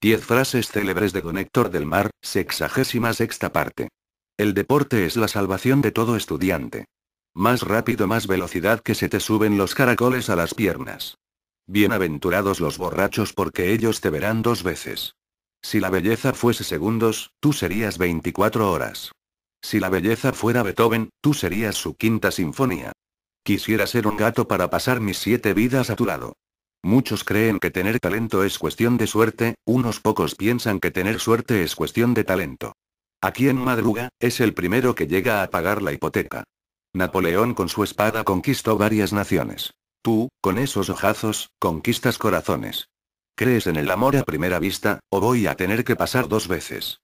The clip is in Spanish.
10 frases célebres de Conector del Mar, sexagésima sexta parte. El deporte es la salvación de todo estudiante. Más rápido, más velocidad que se te suben los caracoles a las piernas. Bienaventurados los borrachos porque ellos te verán dos veces. Si la belleza fuese segundos, tú serías 24 horas. Si la belleza fuera Beethoven, tú serías su quinta sinfonía. Quisiera ser un gato para pasar mis siete vidas a tu lado. Muchos creen que tener talento es cuestión de suerte, unos pocos piensan que tener suerte es cuestión de talento. Aquí en Madruga, es el primero que llega a pagar la hipoteca. Napoleón con su espada conquistó varias naciones. Tú, con esos ojazos, conquistas corazones. ¿Crees en el amor a primera vista, o voy a tener que pasar dos veces?